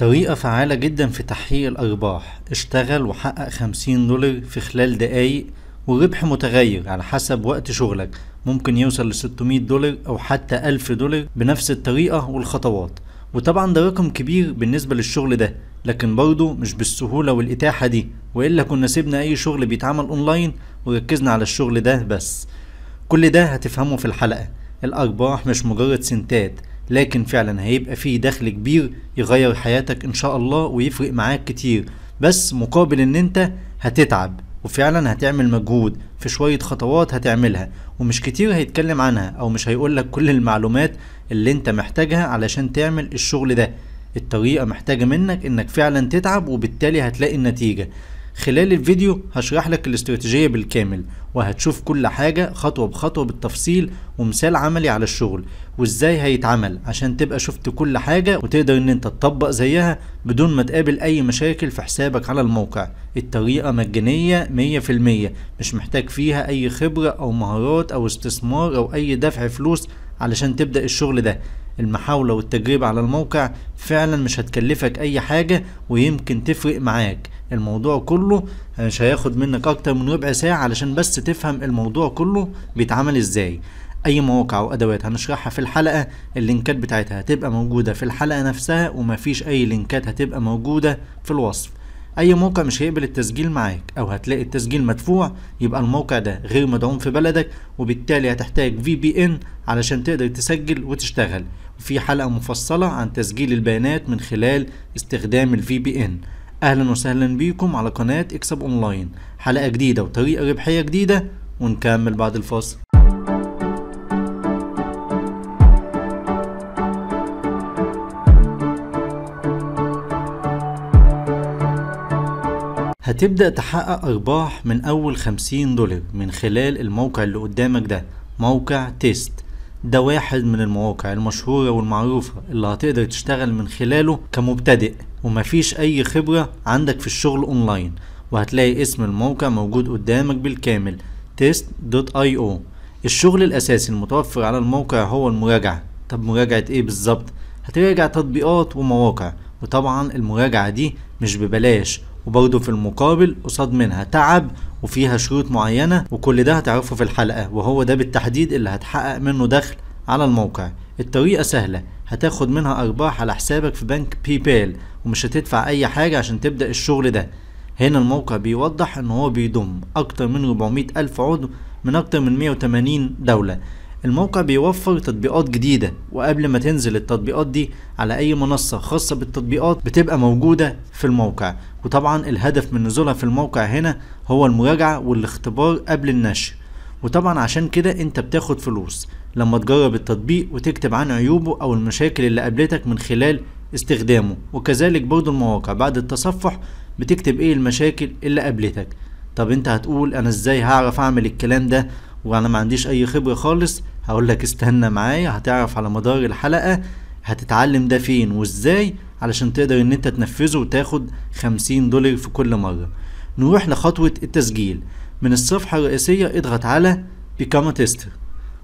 طريقة فعالة جدا في تحقيق الأرباح اشتغل وحقق 50 دولار في خلال دقايق والربح متغير على حسب وقت شغلك ممكن يوصل ل 600 دولار أو حتى 1000 دولار بنفس الطريقة والخطوات وطبعا ده رقم كبير بالنسبة للشغل ده لكن برضه مش بالسهولة والإتاحة دي وإلا كنا سيبنا أي شغل بيتعمل أونلاين وركزنا على الشغل ده بس كل ده هتفهمه في الحلقة الأرباح مش مجرد سنتات لكن فعلا هيبقى فيه دخل كبير يغير حياتك ان شاء الله ويفرق معاك كتير بس مقابل ان انت هتتعب وفعلا هتعمل مجهود في شوية خطوات هتعملها ومش كتير هيتكلم عنها او مش هيقولك كل المعلومات اللي انت محتاجها علشان تعمل الشغل ده الطريقة محتاجة منك انك فعلا تتعب وبالتالي هتلاقي النتيجة خلال الفيديو هشرح لك الاستراتيجية بالكامل وهتشوف كل حاجة خطوة بخطوة بالتفصيل ومثال عملي على الشغل وازاي هيتعمل عشان تبقى شفت كل حاجة وتقدر ان انت تطبق زيها بدون ما تقابل اي مشاكل في حسابك على الموقع الطريقة مجانية مية في المية مش محتاج فيها اي خبرة او مهارات او استثمار او اي دفع فلوس علشان تبدأ الشغل ده المحاولة والتجربة على الموقع فعلا مش هتكلفك اي حاجة ويمكن تفرق معاك الموضوع كله مش هياخد منك اكتر من ربع ساعة علشان بس تفهم الموضوع كله بيتعمل ازاي اي مواقع وادوات هنشرحها في الحلقة اللينكات بتاعتها هتبقى موجودة في الحلقة نفسها ومفيش اي لينكات هتبقى موجودة في الوصف اي موقع مش هيقبل التسجيل معاك او هتلاقي التسجيل مدفوع يبقى الموقع ده غير مدعوم في بلدك وبالتالي هتحتاج في بي ان علشان تقدر تسجل وتشتغل وفي حلقة مفصلة عن تسجيل البيانات من خلال استخدام الفي بي ان اهلا وسهلا بيكم على قناة اكسب اونلاين حلقة جديدة وطريقة ربحية جديدة ونكمل بعد الفاصل هتبدأ تحقق أرباح من أول خمسين دولار من خلال الموقع اللي قدامك ده موقع تيست ده واحد من المواقع المشهورة والمعروفة اللي هتقدر تشتغل من خلاله كمبتدئ ومفيش أي خبرة عندك في الشغل أونلاين وهتلاقي اسم الموقع موجود قدامك بالكامل test.io الشغل الأساسي المتوفر على الموقع هو المراجعة طب مراجعة إيه بالظبط؟ هتراجع تطبيقات ومواقع وطبعا المراجعة دي مش ببلاش وبرضه في المقابل قصاد منها تعب وفيها شروط معينة وكل ده هتعرفه في الحلقة وهو ده بالتحديد اللي هتحقق منه دخل على الموقع الطريقة سهلة هتاخد منها أرباح على حسابك في بنك باي بال ومش هتدفع أي حاجة عشان تبدأ الشغل ده هنا الموقع بيوضح إن هو بيضم أكتر من 400 ألف عضو من أكتر من 180 دولة الموقع بيوفر تطبيقات جديدة وقبل ما تنزل التطبيقات دي على أي منصة خاصة بالتطبيقات بتبقى موجودة في الموقع وطبعا الهدف من نزولها في الموقع هنا هو المراجعة والاختبار قبل النشر وطبعا عشان كده انت بتاخد فلوس لما تجرب التطبيق وتكتب عن عيوبه او المشاكل اللي قابلتك من خلال استخدامه وكذلك برضو المواقع بعد التصفح بتكتب ايه المشاكل اللي قابلتك طب انت هتقول انا ازاي هعرف اعمل الكلام ده وانا ما عنديش اي خبرة خالص هقول لك استنى معايا هتعرف على مدار الحلقة هتتعلم ده فين وازاي علشان تقدر ان انت تنفذه وتاخد 50 دولار في كل مرة نروح لخطوة التسجيل من الصفحة الرئيسية اضغط على Become a Tester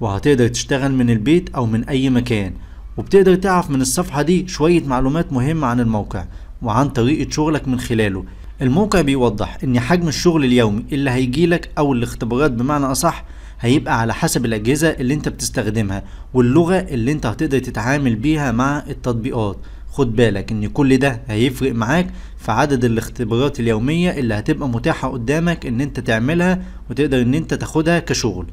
وهتقدر تشتغل من البيت او من اي مكان وبتقدر تعرف من الصفحة دي شوية معلومات مهمة عن الموقع وعن طريقة شغلك من خلاله الموقع بيوضح ان حجم الشغل اليومي اللي هيجيلك او الاختبارات بمعنى اصح هيبقى على حسب الاجهزه اللي انت بتستخدمها واللغه اللي انت هتقدر تتعامل بيها مع التطبيقات خد بالك ان كل ده هيفرق معاك في عدد الاختبارات اليوميه اللي هتبقى متاحه قدامك ان انت تعملها وتقدر ان انت تاخدها كشغل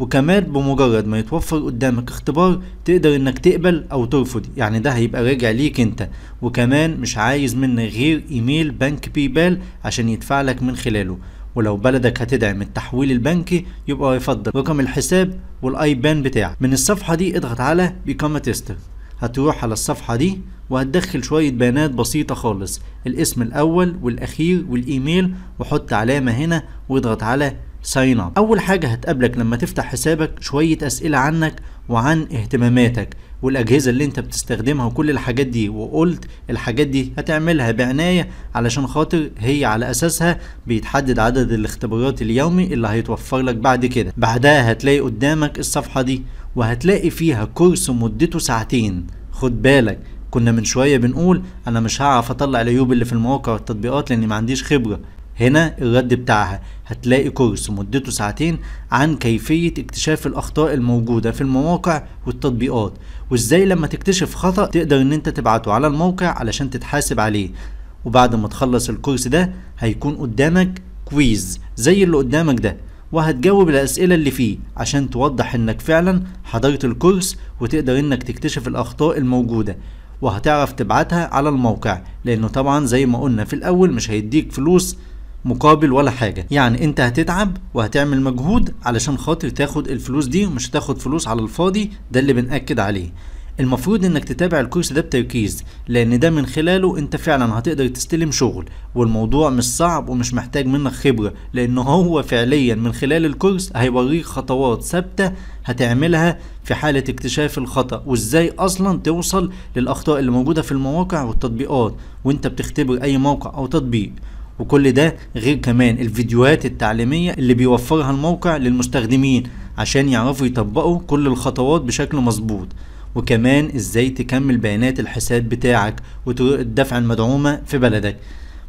وكمان بمجرد ما يتوفر قدامك اختبار تقدر انك تقبل او ترفض يعني ده هيبقى راجع ليك انت وكمان مش عايز منك غير ايميل بنك بيبال عشان يدفع لك من خلاله ولو بلدك هتدعم التحويل البنكي يبقى يفضل رقم الحساب والاي بان بتاعك من الصفحه دي اضغط على بيكام تيستر هتروح على الصفحه دي وهتدخل شويه بيانات بسيطه خالص الاسم الاول والاخير والايميل وحط علامه هنا واضغط على ساين اب اول حاجه هتقابلك لما تفتح حسابك شويه اسئله عنك وعن اهتماماتك والاجهزه اللي انت بتستخدمها وكل الحاجات دي وقلت الحاجات دي هتعملها بعنايه علشان خاطر هي على اساسها بيتحدد عدد الاختبارات اليومي اللي هيتوفر لك بعد كده بعدها هتلاقي قدامك الصفحه دي وهتلاقي فيها كورس مدته ساعتين خد بالك كنا من شويه بنقول انا مش هعرف اطلع العيوب اللي في المواقع والتطبيقات لاني ما عنديش خبره هنا الرد بتاعها هتلاقي كورس مدته ساعتين عن كيفية اكتشاف الأخطاء الموجودة في المواقع والتطبيقات وإزاي لما تكتشف خطأ تقدر إن أنت تبعته على الموقع علشان تتحاسب عليه وبعد ما تخلص الكورس ده هيكون قدامك كويز زي اللي قدامك ده وهتجاوب الأسئلة اللي فيه عشان توضح إنك فعلا حضرت الكورس وتقدر إنك تكتشف الأخطاء الموجودة وهتعرف تبعتها على الموقع لأنه طبعا زي ما قلنا في الأول مش هيديك فلوس مقابل ولا حاجه يعني انت هتتعب وهتعمل مجهود علشان خاطر تاخد الفلوس دي ومش هتاخد فلوس على الفاضي ده اللي بنأكد عليه المفروض انك تتابع الكورس ده بتركيز لان ده من خلاله انت فعلا هتقدر تستلم شغل والموضوع مش صعب ومش محتاج منك خبرة لان هو فعليا من خلال الكورس هيوريك خطوات ثابتة هتعملها في حالة اكتشاف الخطأ وازاي اصلا توصل للاخطاء اللي موجودة في المواقع والتطبيقات وانت بتختبر اي موقع او تطبيق وكل ده غير كمان الفيديوهات التعليمية اللي بيوفرها الموقع للمستخدمين عشان يعرفوا يطبقوا كل الخطوات بشكل مظبوط وكمان ازاي تكمل بيانات الحساب بتاعك وطرق الدفع المدعومة في بلدك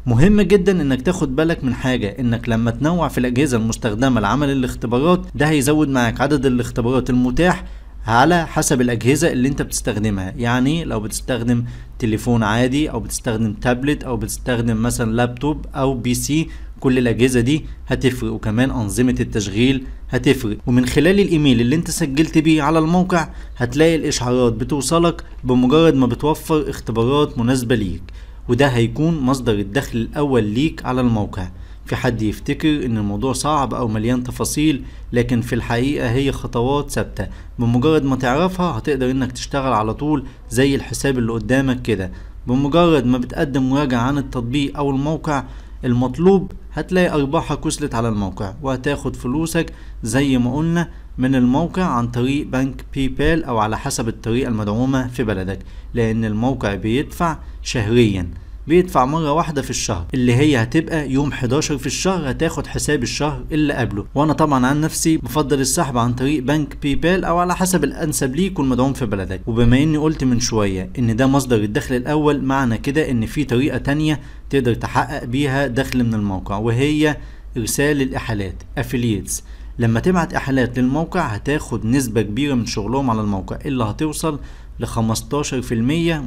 مهم جدا انك تاخد بالك من حاجة انك لما تنوع في الاجهزة المستخدمة لعمل الاختبارات ده هيزود معاك عدد الاختبارات المتاح على حسب الأجهزة اللي أنت بتستخدمها يعني لو بتستخدم تليفون عادي أو بتستخدم تابلت أو بتستخدم مثلا لابتوب أو بي سي كل الأجهزة دي هتفرق وكمان أنظمة التشغيل هتفرق ومن خلال الإيميل اللي أنت سجلت بيه على الموقع هتلاقي الإشعارات بتوصلك بمجرد ما بتوفر اختبارات مناسبة ليك وده هيكون مصدر الدخل الأول ليك على الموقع في حد يفتكر ان الموضوع صعب او مليان تفاصيل لكن في الحقيقة هي خطوات ثابتة بمجرد ما تعرفها هتقدر انك تشتغل على طول زي الحساب اللي قدامك كده بمجرد ما بتقدم مراجعة عن التطبيق او الموقع المطلوب هتلاقي ارباحك وصلت على الموقع وهتاخد فلوسك زي ما قلنا من الموقع عن طريق بنك باي بال او على حسب الطريقة المدعومة في بلدك لان الموقع بيدفع شهريا بيدفع مرة واحدة في الشهر اللي هي هتبقى يوم 11 في الشهر هتاخد حساب الشهر اللي قبله وانا طبعا عن نفسي بفضل السحب عن طريق بنك باي بال او على حسب الانسب ليه يكون مدعوم في بلدك وبما اني قلت من شوية ان ده مصدر الدخل الاول معنى كده ان في طريقة تانية تقدر تحقق بيها دخل من الموقع وهي ارسال الاحالات افلييتس لما تبعت احالات للموقع هتاخد نسبة كبيرة من شغلهم على الموقع اللي هتوصل ل 15%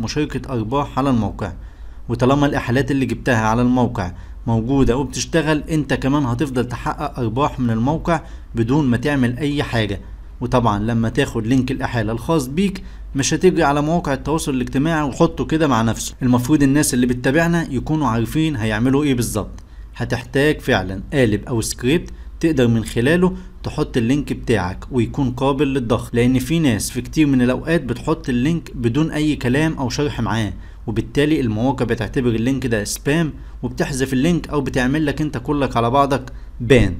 مشاركة ارباح على الموقع وطالما الإحالات اللي جبتها على الموقع موجودة وبتشتغل انت كمان هتفضل تحقق أرباح من الموقع بدون ما تعمل أي حاجة وطبعا لما تاخد لينك الإحالة الخاص بيك مش هتجري على مواقع التواصل الاجتماعي وحطه كده مع نفسه المفروض الناس اللي بتتابعنا يكونوا عارفين هيعملوا ايه بالظبط هتحتاج فعلا قالب او سكريبت تقدر من خلاله تحط اللينك بتاعك ويكون قابل للضغط لان في ناس في كتير من الاوقات بتحط اللينك بدون اي كلام او شرح معاه وبالتالي المواقع بتعتبر اللينك ده سبام وبتحذف اللينك او بتعمل لك انت كلك على بعضك بان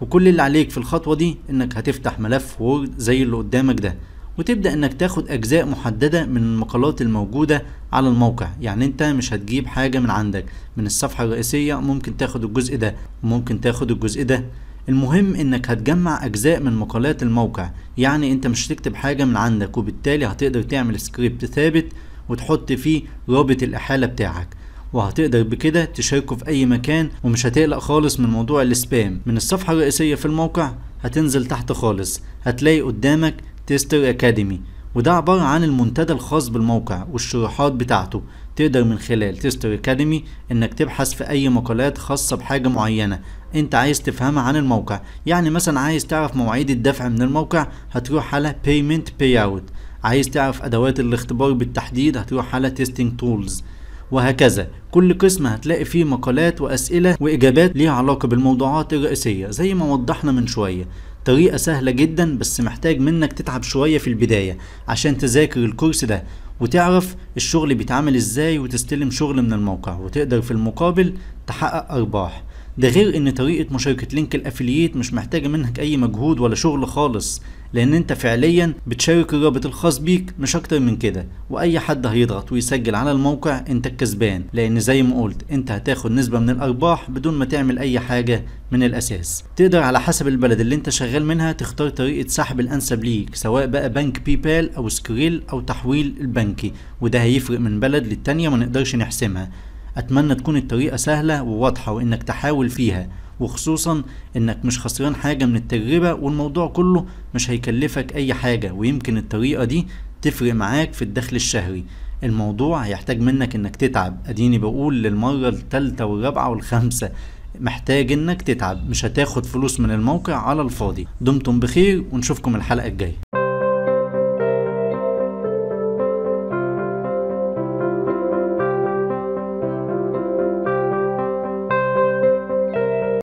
وكل اللي عليك في الخطوة دي انك هتفتح ملف وورد زي اللي قدامك ده وتبدأ انك تاخد اجزاء محددة من المقالات الموجودة على الموقع يعني انت مش هتجيب حاجة من عندك من الصفحة الرئيسية ممكن تاخد الجزء ده وممكن تاخد الجزء ده المهم انك هتجمع اجزاء من مقالات الموقع يعني انت مش هتكتب حاجة من عندك وبالتالي هتقدر تعمل سكريبت ثابت وتحط فيه رابط الاحاله بتاعك وهتقدر بكده تشاركه في اي مكان ومش هتقلق خالص من موضوع السبام من الصفحه الرئيسيه في الموقع هتنزل تحت خالص هتلاقي قدامك تيستر اكاديمي وده عبارة عن المنتدى الخاص بالموقع والشروحات بتاعته تقدر من خلال تيستر اكاديمي انك تبحث في اي مقالات خاصة بحاجة معينة انت عايز تفهمها عن الموقع يعني مثلا عايز تعرف مواعيد الدفع من الموقع هتروح على payment payout عايز تعرف ادوات الاختبار بالتحديد هتروح على تيستينج تولز وهكذا كل قسم هتلاقي فيه مقالات واسئله واجابات ليها علاقه بالموضوعات الرئيسيه زي ما وضحنا من شويه طريقه سهله جدا بس محتاج منك تتعب شويه في البدايه عشان تذاكر الكورس ده وتعرف الشغل بيتعمل ازاي وتستلم شغل من الموقع وتقدر في المقابل تحقق ارباح ده غير ان طريقة مشاركة لينك الافلييت مش محتاجة منك اي مجهود ولا شغل خالص لان انت فعليا بتشارك الرابط الخاص بيك مش اكتر من كده واي حد هيضغط ويسجل على الموقع انت الكسبان لان زي ما قلت انت هتاخد نسبة من الارباح بدون ما تعمل اي حاجة من الاساس تقدر على حسب البلد اللي انت شغال منها تختار طريقة سحب الانسب ليك سواء بقى بنك بال او سكريل او تحويل البنكي وده هيفرق من بلد للتانية ما نقدرش نحسمها أتمنى تكون الطريقة سهلة وواضحة وإنك تحاول فيها وخصوصا إنك مش خسران حاجة من التجربة والموضوع كله مش هيكلفك أي حاجة ويمكن الطريقة دي تفرق معاك في الدخل الشهري الموضوع هيحتاج منك إنك تتعب أديني بقول للمرة التالتة والرابعة والخامسة محتاج إنك تتعب مش هتاخد فلوس من الموقع على الفاضي دمتم بخير ونشوفكم الحلقة الجاية